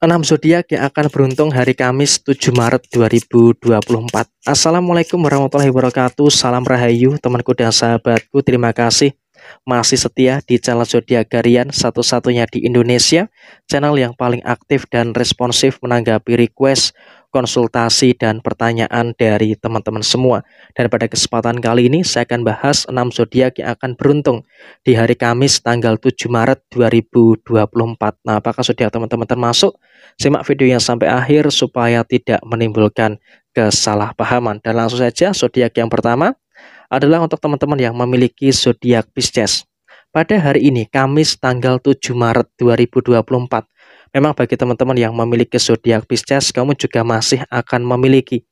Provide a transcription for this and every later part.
6 zodiak yang akan beruntung hari Kamis 7 Maret 2024. Assalamualaikum warahmatullahi wabarakatuh. Salam rahayu temanku dan sahabatku. Terima kasih masih setia di channel zodiak Garian satu-satunya di Indonesia, channel yang paling aktif dan responsif menanggapi request konsultasi dan pertanyaan dari teman-teman semua. Dan pada kesempatan kali ini saya akan bahas 6 zodiak yang akan beruntung di hari Kamis tanggal 7 Maret 2024. Nah, apakah zodiak teman-teman termasuk? Simak videonya sampai akhir supaya tidak menimbulkan kesalahpahaman. Dan langsung saja zodiak yang pertama adalah untuk teman-teman yang memiliki zodiak Pisces. Pada hari ini Kamis tanggal 7 Maret 2024 Memang bagi teman-teman yang memiliki zodiak Pisces, kamu juga masih akan memiliki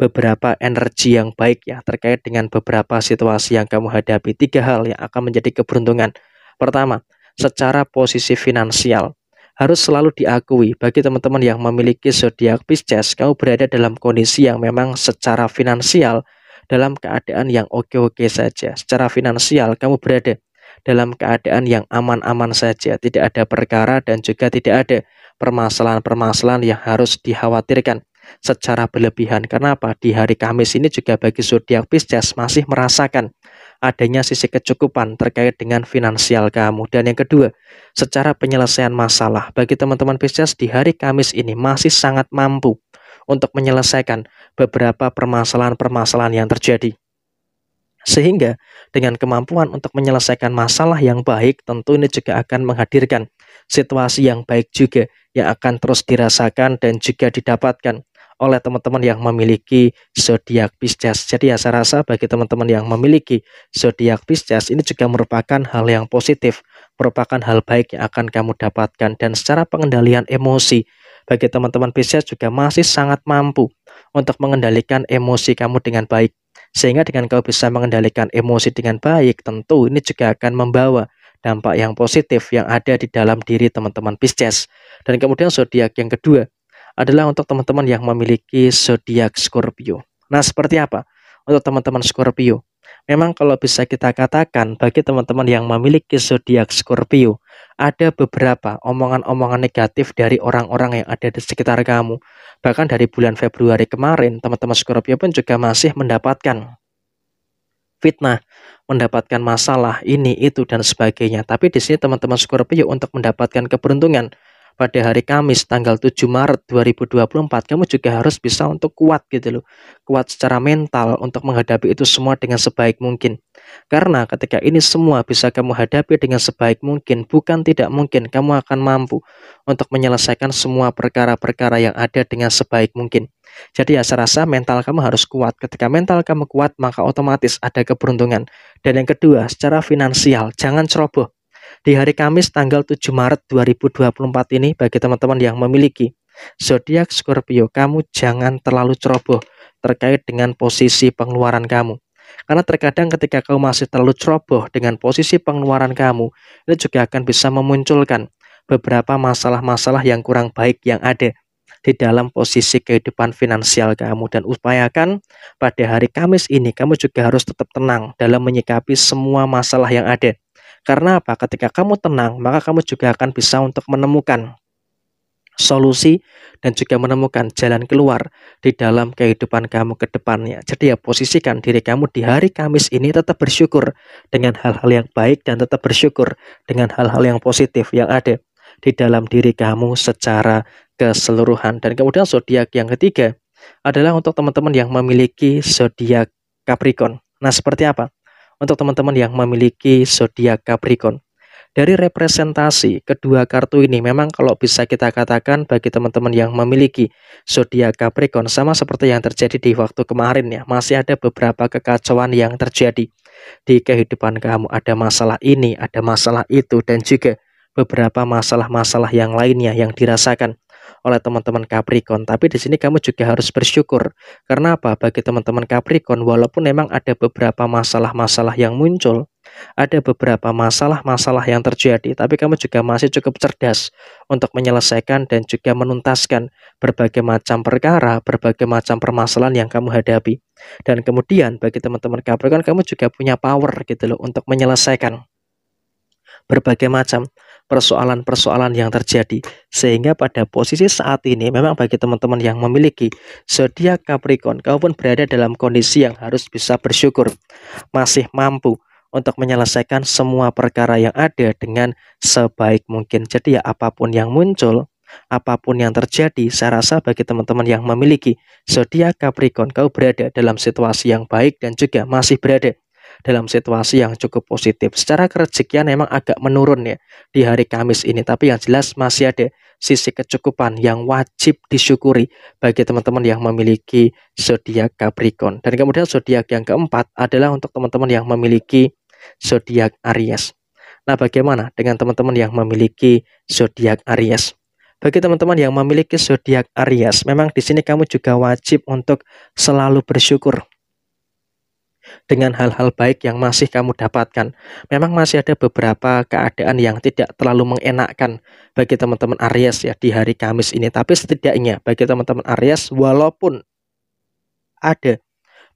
beberapa energi yang baik ya terkait dengan beberapa situasi yang kamu hadapi. Tiga hal yang akan menjadi keberuntungan. Pertama, secara posisi finansial harus selalu diakui bagi teman-teman yang memiliki zodiak Pisces, kamu berada dalam kondisi yang memang secara finansial dalam keadaan yang oke-oke saja. Secara finansial kamu berada dalam keadaan yang aman-aman saja, tidak ada perkara dan juga tidak ada permasalahan-permasalahan yang harus dikhawatirkan secara berlebihan. Kenapa Di hari Kamis ini juga bagi zodiak Pisces masih merasakan adanya sisi kecukupan terkait dengan finansial kamu. Dan yang kedua, secara penyelesaian masalah. Bagi teman-teman Pisces di hari Kamis ini masih sangat mampu untuk menyelesaikan beberapa permasalahan-permasalahan yang terjadi. Sehingga dengan kemampuan untuk menyelesaikan masalah yang baik tentu ini juga akan menghadirkan situasi yang baik juga yang akan terus dirasakan dan juga didapatkan oleh teman-teman yang memiliki zodiak Pisces. Jadi ya saya rasa bagi teman-teman yang memiliki zodiak Pisces ini juga merupakan hal yang positif, merupakan hal baik yang akan kamu dapatkan dan secara pengendalian emosi bagi teman-teman Pisces juga masih sangat mampu untuk mengendalikan emosi kamu dengan baik. Sehingga dengan kau bisa mengendalikan emosi dengan baik, tentu ini juga akan membawa dampak yang positif yang ada di dalam diri teman-teman Pisces. Dan kemudian zodiak yang kedua adalah untuk teman-teman yang memiliki zodiak Scorpio. Nah, seperti apa untuk teman-teman Scorpio? Memang kalau bisa kita katakan bagi teman-teman yang memiliki zodiak Scorpio, ada beberapa omongan-omongan negatif dari orang-orang yang ada di sekitar kamu. Bahkan dari bulan Februari kemarin, teman-teman Scorpio pun juga masih mendapatkan fitnah, mendapatkan masalah ini, itu, dan sebagainya. Tapi di sini teman-teman Scorpio untuk mendapatkan keberuntungan, pada hari Kamis tanggal 7 Maret 2024 kamu juga harus bisa untuk kuat gitu loh. Kuat secara mental untuk menghadapi itu semua dengan sebaik mungkin. Karena ketika ini semua bisa kamu hadapi dengan sebaik mungkin, bukan tidak mungkin kamu akan mampu untuk menyelesaikan semua perkara-perkara yang ada dengan sebaik mungkin. Jadi ya saya rasa mental kamu harus kuat. Ketika mental kamu kuat, maka otomatis ada keberuntungan. Dan yang kedua, secara finansial, jangan ceroboh. Di hari Kamis tanggal 7 Maret 2024 ini bagi teman-teman yang memiliki zodiak Scorpio, kamu jangan terlalu ceroboh terkait dengan posisi pengeluaran kamu. Karena terkadang ketika kamu masih terlalu ceroboh dengan posisi pengeluaran kamu, itu juga akan bisa memunculkan beberapa masalah-masalah yang kurang baik yang ada di dalam posisi kehidupan finansial kamu dan upayakan pada hari Kamis ini kamu juga harus tetap tenang dalam menyikapi semua masalah yang ada. Karena apa? Ketika kamu tenang, maka kamu juga akan bisa untuk menemukan solusi dan juga menemukan jalan keluar di dalam kehidupan kamu ke depannya. Jadi ya posisikan diri kamu di hari Kamis ini tetap bersyukur dengan hal-hal yang baik dan tetap bersyukur dengan hal-hal yang positif yang ada di dalam diri kamu secara keseluruhan. Dan kemudian zodiak yang ketiga adalah untuk teman-teman yang memiliki zodiak Capricorn. Nah, seperti apa? untuk teman-teman yang memiliki zodiak Capricorn. Dari representasi kedua kartu ini memang kalau bisa kita katakan bagi teman-teman yang memiliki zodiak Capricorn sama seperti yang terjadi di waktu kemarin ya, masih ada beberapa kekacauan yang terjadi di kehidupan kamu. Ada masalah ini, ada masalah itu dan juga beberapa masalah-masalah yang lainnya yang dirasakan oleh teman-teman Capricorn. Tapi di sini kamu juga harus bersyukur. Karena apa? Bagi teman-teman Capricorn, walaupun memang ada beberapa masalah-masalah yang muncul, ada beberapa masalah-masalah yang terjadi, tapi kamu juga masih cukup cerdas untuk menyelesaikan dan juga menuntaskan berbagai macam perkara, berbagai macam permasalahan yang kamu hadapi. Dan kemudian bagi teman-teman Capricorn, kamu juga punya power gitu loh untuk menyelesaikan berbagai macam persoalan-persoalan yang terjadi. Sehingga pada posisi saat ini memang bagi teman-teman yang memiliki zodiak Capricorn, kau pun berada dalam kondisi yang harus bisa bersyukur, masih mampu untuk menyelesaikan semua perkara yang ada dengan sebaik mungkin. Jadi ya apapun yang muncul, apapun yang terjadi, saya rasa bagi teman-teman yang memiliki zodiak Capricorn, kau berada dalam situasi yang baik dan juga masih berada dalam situasi yang cukup positif. Secara kerezekian memang agak menurun ya di hari Kamis ini, tapi yang jelas masih ada sisi kecukupan yang wajib disyukuri bagi teman-teman yang memiliki zodiak Capricorn. Dan kemudian zodiak yang keempat adalah untuk teman-teman yang memiliki zodiak Aries. Nah, bagaimana dengan teman-teman yang memiliki zodiak Aries? Bagi teman-teman yang memiliki zodiak Aries, memang di sini kamu juga wajib untuk selalu bersyukur dengan hal-hal baik yang masih kamu dapatkan. Memang masih ada beberapa keadaan yang tidak terlalu mengenakkan bagi teman-teman Aries ya di hari Kamis ini, tapi setidaknya bagi teman-teman Aries walaupun ada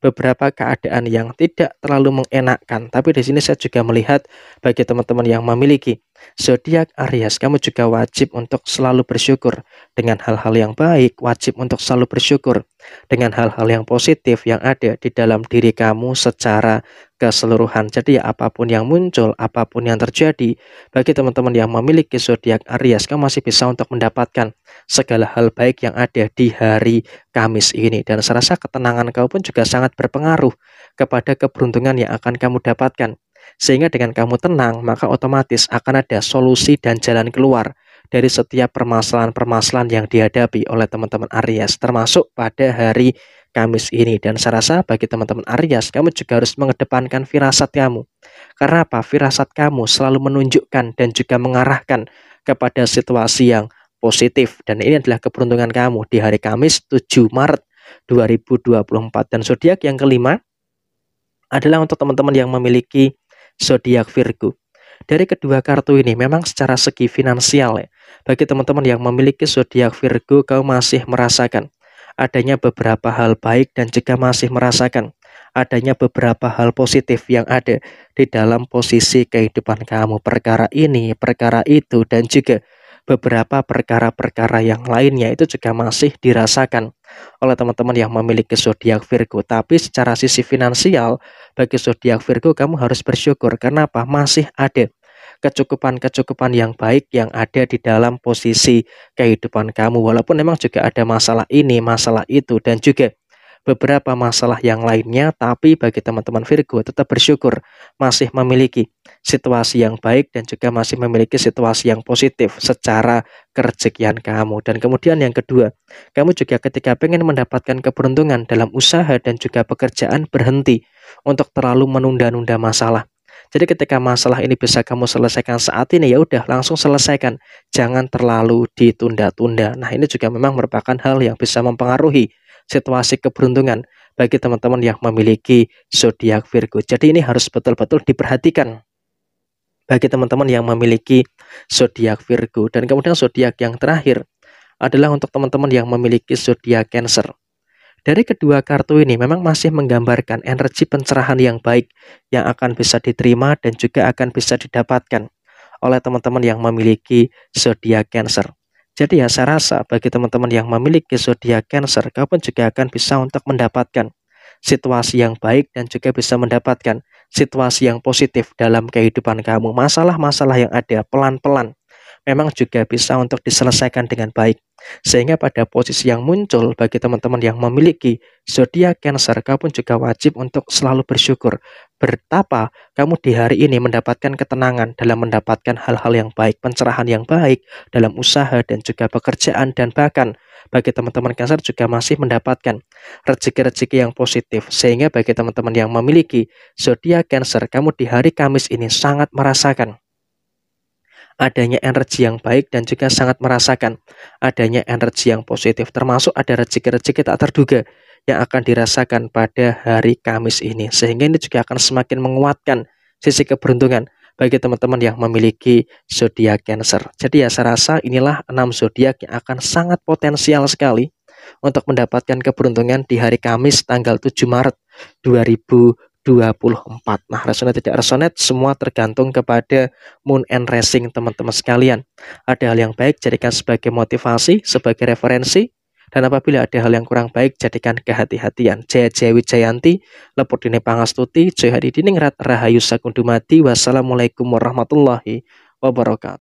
beberapa keadaan yang tidak terlalu mengenakkan, tapi di sini saya juga melihat bagi teman-teman yang memiliki Zodiak Aries, kamu juga wajib untuk selalu bersyukur dengan hal-hal yang baik, wajib untuk selalu bersyukur dengan hal-hal yang positif yang ada di dalam diri kamu secara keseluruhan. Jadi apapun yang muncul, apapun yang terjadi, bagi teman-teman yang memiliki zodiak Aries, kamu masih bisa untuk mendapatkan segala hal baik yang ada di hari Kamis ini. Dan serasa ketenangan kau pun juga sangat berpengaruh kepada keberuntungan yang akan kamu dapatkan sehingga dengan kamu tenang, maka otomatis akan ada solusi dan jalan keluar dari setiap permasalahan-permasalahan yang dihadapi oleh teman-teman Aries, termasuk pada hari Kamis ini. Dan saya rasa bagi teman-teman Aries, kamu juga harus mengedepankan firasat kamu. Karena apa? Firasat kamu selalu menunjukkan dan juga mengarahkan kepada situasi yang positif. Dan ini adalah keberuntungan kamu di hari Kamis 7 Maret 2024. Dan zodiak yang kelima adalah untuk teman-teman yang memiliki zodiak Virgo. Dari kedua kartu ini memang secara segi finansial ya, bagi teman-teman yang memiliki zodiak Virgo kau masih merasakan adanya beberapa hal baik dan juga masih merasakan adanya beberapa hal positif yang ada di dalam posisi kehidupan kamu. Perkara ini, perkara itu, dan juga beberapa perkara-perkara yang lainnya itu juga masih dirasakan oleh teman-teman yang memiliki zodiak Virgo. Tapi secara sisi finansial bagi zodiak Virgo kamu harus bersyukur Kenapa? Masih ada kecukupan-kecukupan yang baik yang ada di dalam posisi kehidupan kamu walaupun memang juga ada masalah ini, masalah itu dan juga beberapa masalah yang lainnya, tapi bagi teman-teman Virgo tetap bersyukur masih memiliki situasi yang baik dan juga masih memiliki situasi yang positif secara kerjekian kamu. Dan kemudian yang kedua, kamu juga ketika pengen mendapatkan keberuntungan dalam usaha dan juga pekerjaan berhenti untuk terlalu menunda-nunda masalah. Jadi ketika masalah ini bisa kamu selesaikan saat ini ya udah langsung selesaikan. Jangan terlalu ditunda-tunda. Nah, ini juga memang merupakan hal yang bisa mempengaruhi situasi keberuntungan bagi teman-teman yang memiliki zodiak Virgo. Jadi ini harus betul-betul diperhatikan bagi teman-teman yang memiliki zodiak Virgo. Dan kemudian zodiak yang terakhir adalah untuk teman-teman yang memiliki zodiak Cancer. Dari kedua kartu ini memang masih menggambarkan energi pencerahan yang baik yang akan bisa diterima dan juga akan bisa didapatkan oleh teman-teman yang memiliki zodiak Cancer. Jadi ya saya rasa bagi teman-teman yang memiliki zodiak Cancer, kau pun juga akan bisa untuk mendapatkan situasi yang baik dan juga bisa mendapatkan situasi yang positif dalam kehidupan kamu. Masalah-masalah yang ada pelan-pelan memang juga bisa untuk diselesaikan dengan baik. Sehingga pada posisi yang muncul bagi teman-teman yang memiliki zodiak Cancer, kamu juga wajib untuk selalu bersyukur. Bertapa kamu di hari ini mendapatkan ketenangan dalam mendapatkan hal-hal yang baik, pencerahan yang baik dalam usaha dan juga pekerjaan dan bahkan bagi teman-teman Cancer juga masih mendapatkan rezeki-rezeki yang positif. Sehingga bagi teman-teman yang memiliki zodiak Cancer, kamu di hari Kamis ini sangat merasakan adanya energi yang baik dan juga sangat merasakan adanya energi yang positif termasuk ada rezeki-rezeki tak terduga yang akan dirasakan pada hari Kamis ini sehingga ini juga akan semakin menguatkan sisi keberuntungan bagi teman-teman yang memiliki zodiak Cancer. Jadi ya saya rasa inilah enam zodiak yang akan sangat potensial sekali untuk mendapatkan keberuntungan di hari Kamis tanggal 7 Maret 2000 24. Nah, resonate tidak resonate semua tergantung kepada moon and racing teman-teman sekalian. Ada hal yang baik jadikan sebagai motivasi, sebagai referensi, dan apabila ada hal yang kurang baik jadikan kehati-hatian. Jaya Jaya Wijayanti, Lepur Dini Pangastuti, Jaya Hadi Diningrat, Rahayu Sakundumati, Wassalamualaikum warahmatullahi wabarakatuh.